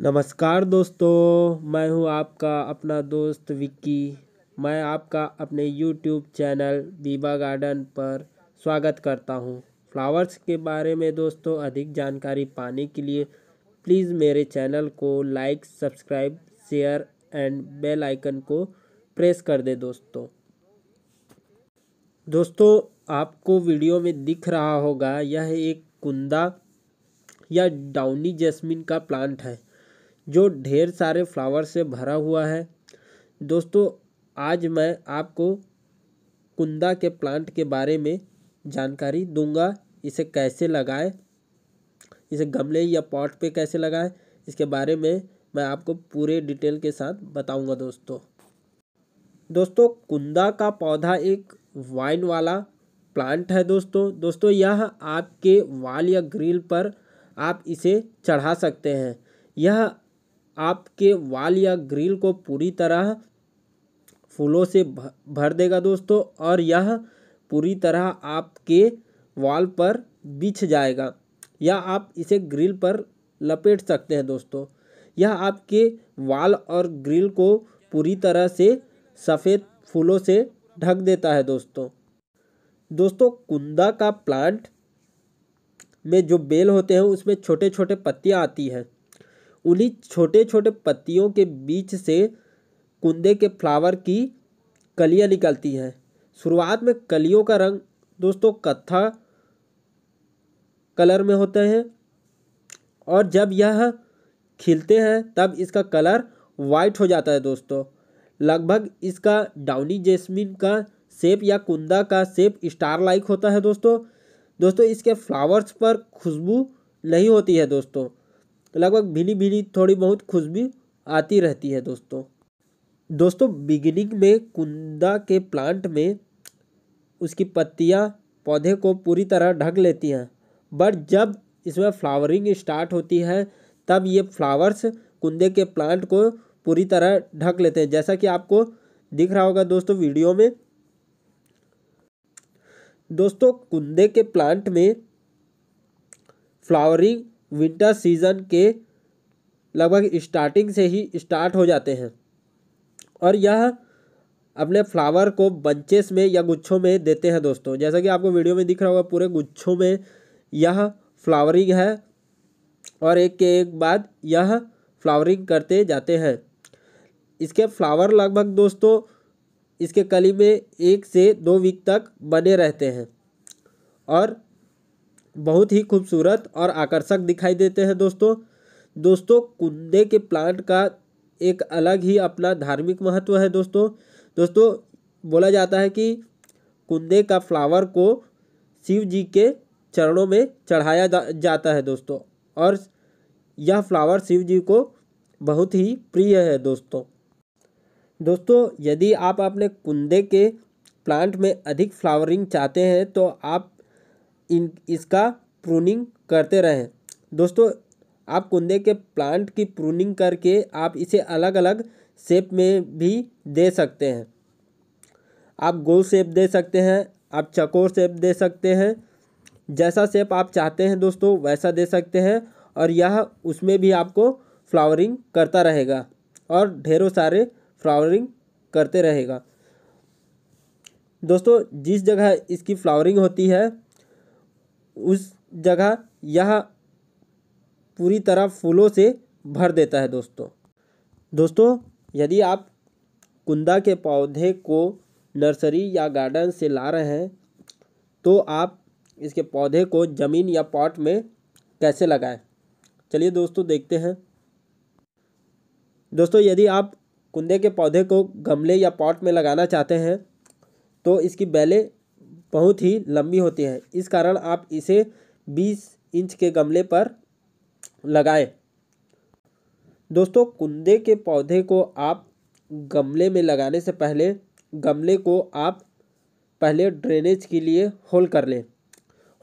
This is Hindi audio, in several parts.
नमस्कार दोस्तों मैं हूं आपका अपना दोस्त विक्की मैं आपका अपने यूट्यूब चैनल बीबा गार्डन पर स्वागत करता हूं फ्लावर्स के बारे में दोस्तों अधिक जानकारी पाने के लिए प्लीज़ मेरे चैनल को like subscribe share and bell icon को प्रेस कर दे दोस्तों दोस्तों आपको वीडियो में दिख रहा होगा यह एक कुंदा या डाउनी जैस्मिन का प्लांट है जो ढेर सारे फ्लावर से भरा हुआ है दोस्तों आज मैं आपको कुंदा के प्लांट के बारे में जानकारी दूंगा इसे कैसे लगाएं इसे गमले या पॉट पे कैसे लगाएं इसके बारे में मैं आपको पूरे डिटेल के साथ बताऊंगा दोस्तों दोस्तों कुंदा का पौधा एक वाइन वाला प्लांट है दोस्तों दोस्तों यह आपके वाल या ग्रिल पर आप इसे चढ़ा सकते हैं यह आपके वाल या ग्रिल को पूरी तरह फूलों से भर देगा दोस्तों और यह पूरी तरह आपके वाल पर बिछ जाएगा या आप इसे ग्रिल पर लपेट सकते हैं दोस्तों यह आपके वाल और ग्रिल को पूरी तरह से सफ़ेद फूलों से ढक देता है दोस्तों दोस्तों कुंदा का प्लांट में जो बेल होते हैं उसमें छोटे छोटे पत्तियाँ आती हैं उन्हीं छोटे छोटे पत्तियों के बीच से कुंदे के फ्लावर की कलियाँ निकलती हैं शुरुआत में कलियों का रंग दोस्तों कत्था कलर में होते हैं और जब यह खिलते हैं तब इसका कलर वाइट हो जाता है दोस्तों लगभग इसका डाउनी जैस्मिन का सेप या कुंदा का सेप स्टार लाइक होता है दोस्तों दोस्तों इसके फ्लावर्स पर खुशबू नहीं होती है दोस्तों तो लगभग भीली भीली थोड़ी बहुत खुशबू आती रहती है दोस्तों दोस्तों बिगिनिंग में कुंदा के प्लांट में उसकी पत्तियाँ पौधे को पूरी तरह ढक लेती हैं बट जब इसमें फ्लावरिंग स्टार्ट होती है तब ये फ्लावर्स कुंदे के प्लांट को पूरी तरह ढक लेते हैं जैसा कि आपको दिख रहा होगा दोस्तों वीडियो में दोस्तों कुंदे के प्लांट में फ्लावरिंग विंटर सीज़न के लगभग स्टार्टिंग से ही स्टार्ट हो जाते हैं और यह अपने फ्लावर को बंचेस में या गुच्छों में देते हैं दोस्तों जैसा कि आपको वीडियो में दिख रहा होगा पूरे गुच्छों में यह फ्लावरिंग है और एक के एक बाद यह फ्लावरिंग करते जाते हैं इसके फ्लावर लगभग दोस्तों इसके कली में एक से दो वीक तक बने रहते हैं और बहुत ही खूबसूरत और आकर्षक दिखाई देते हैं दोस्तों दोस्तों कुंदे के प्लांट का एक अलग ही अपना धार्मिक महत्व है दोस्तों दोस्तों बोला जाता है कि कुंदे का फ्लावर को शिव जी के चरणों में चढ़ाया जाता है दोस्तों और यह फ्लावर शिव जी को बहुत ही प्रिय है दोस्तों दोस्तों यदि आप अपने कुंदे के प्लांट में अधिक फ्लावरिंग चाहते हैं तो आप इन इसका प्रूनिंग करते रहें दोस्तों आप कुंदे के प्लांट की प्रूनिंग करके आप इसे अलग अलग शेप में भी दे सकते हैं आप गोल शेप दे सकते हैं आप चकोर शेप दे सकते हैं जैसा शेप आप चाहते हैं दोस्तों वैसा दे सकते हैं और यह उसमें भी आपको फ्लावरिंग करता रहेगा और ढेरों सारे फ्लावरिंग करते रहेगा दोस्तों जिस जगह इसकी फ्लावरिंग होती है उस जगह यह पूरी तरह फूलों से भर देता है दोस्तों दोस्तों यदि आप कुंदा के पौधे को नर्सरी या गार्डन से ला रहे हैं तो आप इसके पौधे को ज़मीन या पॉट में कैसे लगाएं चलिए दोस्तों देखते हैं दोस्तों यदि आप कुंदे के पौधे को गमले या पॉट में लगाना चाहते हैं तो इसकी बेलें बहुत ही लंबी होती है इस कारण आप इसे बीस इंच के गमले पर लगाएं दोस्तों कुंदे के पौधे को आप गमले में लगाने से पहले गमले को आप पहले ड्रेनेज के लिए होल कर लें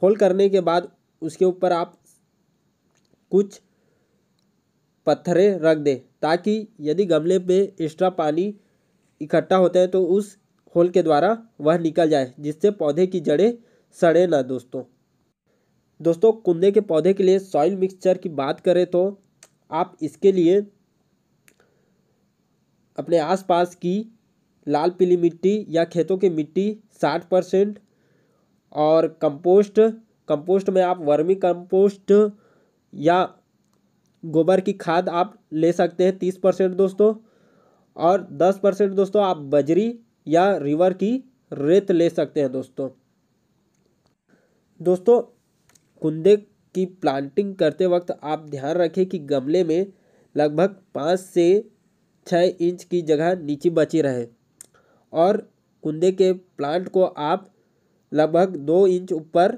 होल करने के बाद उसके ऊपर आप कुछ पत्थरें रख दें ताकि यदि गमले पे एक्स्ट्रा पानी इकट्ठा होता है तो उस होल के द्वारा वह निकल जाए जिससे पौधे की जड़ें सड़े ना दोस्तों दोस्तों कुंदे के पौधे के लिए सॉइल मिक्सचर की बात करें तो आप इसके लिए अपने आसपास की लाल पीली मिट्टी या खेतों की मिट्टी साठ परसेंट और कंपोस्ट कंपोस्ट में आप वर्मी कंपोस्ट या गोबर की खाद आप ले सकते हैं तीस परसेंट दोस्तों और दस परसेंट दोस्तों आप बजरी या रिवर की रेत ले सकते हैं दोस्तों दोस्तों कुंदे की प्लांटिंग करते वक्त आप ध्यान रखें कि गमले में लगभग पाँच से छः इंच की जगह नीचे बची रहे और कुंदे के प्लांट को आप लगभग दो इंच ऊपर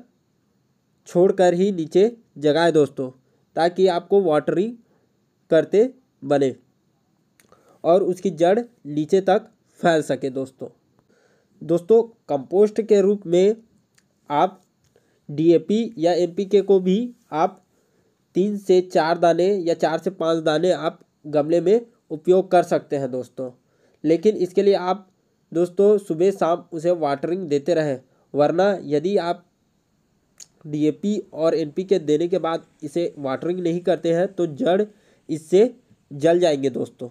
छोड़कर ही नीचे जगाएं दोस्तों ताकि आपको वाटरिंग करते बने और उसकी जड़ नीचे तक फैल सके दोस्तों दोस्तों कंपोस्ट के रूप में आप डीएपी या एमपीके को भी आप तीन से चार दाने या चार से पाँच दाने आप गमले में उपयोग कर सकते हैं दोस्तों लेकिन इसके लिए आप दोस्तों सुबह शाम उसे वाटरिंग देते रहें वरना यदि आप डीएपी और एनपीके देने के बाद इसे वाटरिंग नहीं करते हैं तो जड़ इससे जल जाएंगे दोस्तों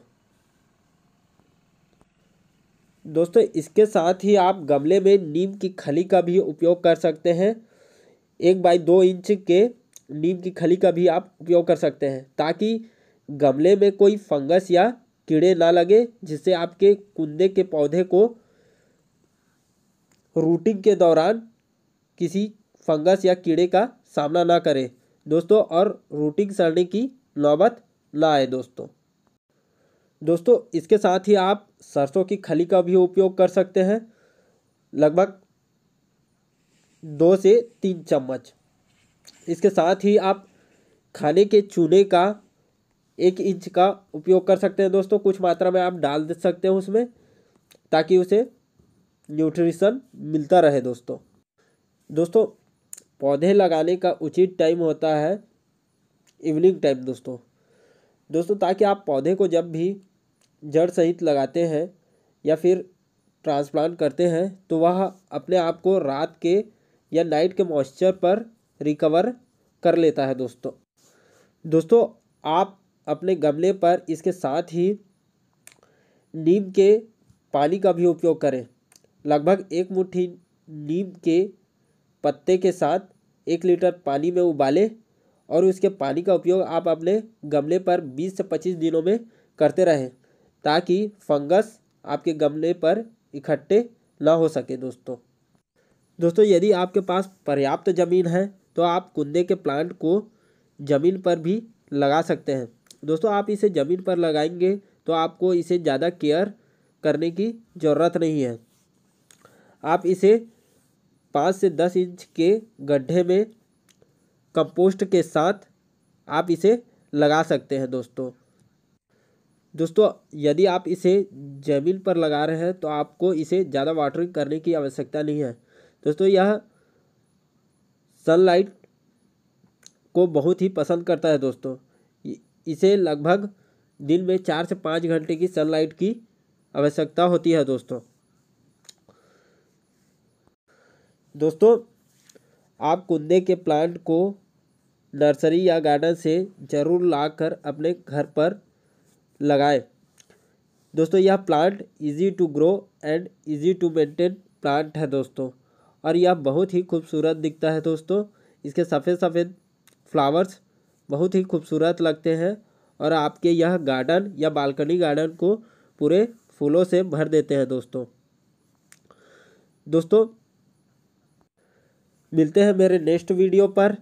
दोस्तों इसके साथ ही आप गमले में नीम की खली का भी उपयोग कर सकते हैं एक बाई दो इंच के नीम की खली का भी आप उपयोग कर सकते हैं ताकि गमले में कोई फंगस या कीड़े ना लगे जिससे आपके कुंदे के पौधे को रूटिंग के दौरान किसी फंगस या कीड़े का सामना ना करें दोस्तों और रूटिंग सड़ने की नौबत ना आए दोस्तों दोस्तों इसके साथ ही आप सरसों की खली का भी उपयोग कर सकते हैं लगभग दो से तीन चम्मच इसके साथ ही आप खाने के चूने का एक इंच का उपयोग कर सकते हैं दोस्तों कुछ मात्रा में आप डाल दे सकते हैं उसमें ताकि उसे न्यूट्रिशन मिलता रहे दोस्तों दोस्तों पौधे लगाने का उचित टाइम होता है इवनिंग टाइम दोस्तों दोस्तों ताकि आप पौधे को जब भी जड़ सहित लगाते हैं या फिर ट्रांसप्लांट करते हैं तो वह अपने आप को रात के या नाइट के मॉइस्चर पर रिकवर कर लेता है दोस्तों दोस्तों आप अपने गमले पर इसके साथ ही नीम के पानी का भी उपयोग करें लगभग एक मुट्ठी नीम के पत्ते के साथ एक लीटर पानी में उबालें और उसके पानी का उपयोग आप अपने गमले पर 20 से 25 दिनों में करते रहें ताकि फंगस आपके गमले पर इकट्ठे ना हो सके दोस्तों दोस्तों यदि आपके पास पर्याप्त ज़मीन है तो आप कुंदे के प्लांट को ज़मीन पर भी लगा सकते हैं दोस्तों आप इसे ज़मीन पर लगाएंगे तो आपको इसे ज़्यादा केयर करने की ज़रूरत नहीं है आप इसे पाँच से दस इंच के गड्ढे में कंपोस्ट के साथ आप इसे लगा सकते हैं दोस्तों दोस्तों यदि आप इसे ज़मीन पर लगा रहे हैं तो आपको इसे ज़्यादा वाटरिंग करने की आवश्यकता नहीं है दोस्तों यह सनलाइट को बहुत ही पसंद करता है दोस्तों इसे लगभग दिन में चार से पाँच घंटे की सनलाइट की आवश्यकता होती है दोस्तों दोस्तों आप कुंदे के प्लांट को नर्सरी या गार्डन से ज़रूर ला कर अपने घर पर लगाएं दोस्तों यह plant easy to grow and easy to maintain plant है दोस्तों और यह बहुत ही खूबसूरत दिखता है दोस्तों इसके सफ़ेद सफ़ेद फ्लावर्स बहुत ही खूबसूरत लगते हैं और आपके यह गार्डन या बालकनी गार्डन को पूरे फूलों से भर देते हैं दोस्तों दोस्तों मिलते हैं मेरे नेक्स्ट वीडियो पर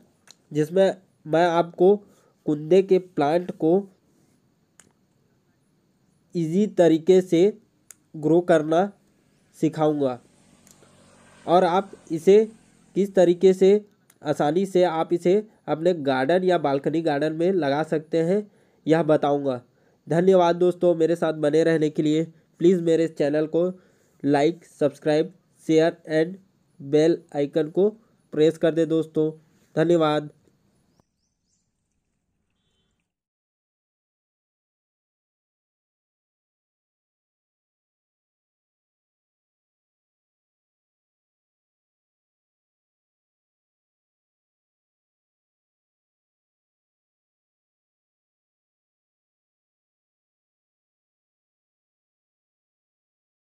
जिसमें मैं आपको कुंदे के प्लांट को इजी तरीके से ग्रो करना सिखाऊंगा और आप इसे किस तरीके से आसानी से आप इसे अपने गार्डन या बालकनी गार्डन में लगा सकते हैं यह बताऊंगा धन्यवाद दोस्तों मेरे साथ बने रहने के लिए प्लीज़ मेरे चैनल को like subscribe share and bell icon को प्रेस कर दे दोस्तों धन्यवाद